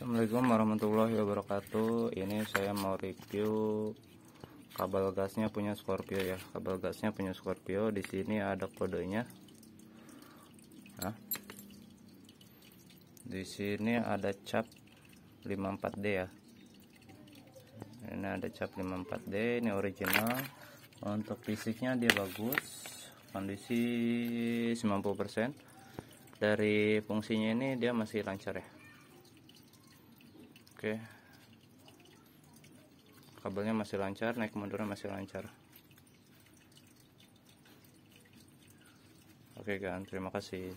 Assalamualaikum warahmatullahi wabarakatuh ini saya mau review kabel gasnya punya Scorpio ya kabel gasnya punya Scorpio di sini ada kodenya nah, di sini ada cap 54D ya ini ada cap 54D ini original untuk fisiknya dia bagus kondisi 90% dari fungsinya ini dia masih lancar ya oke kabelnya masih lancar naik mundurnya masih lancar oke kan terima kasih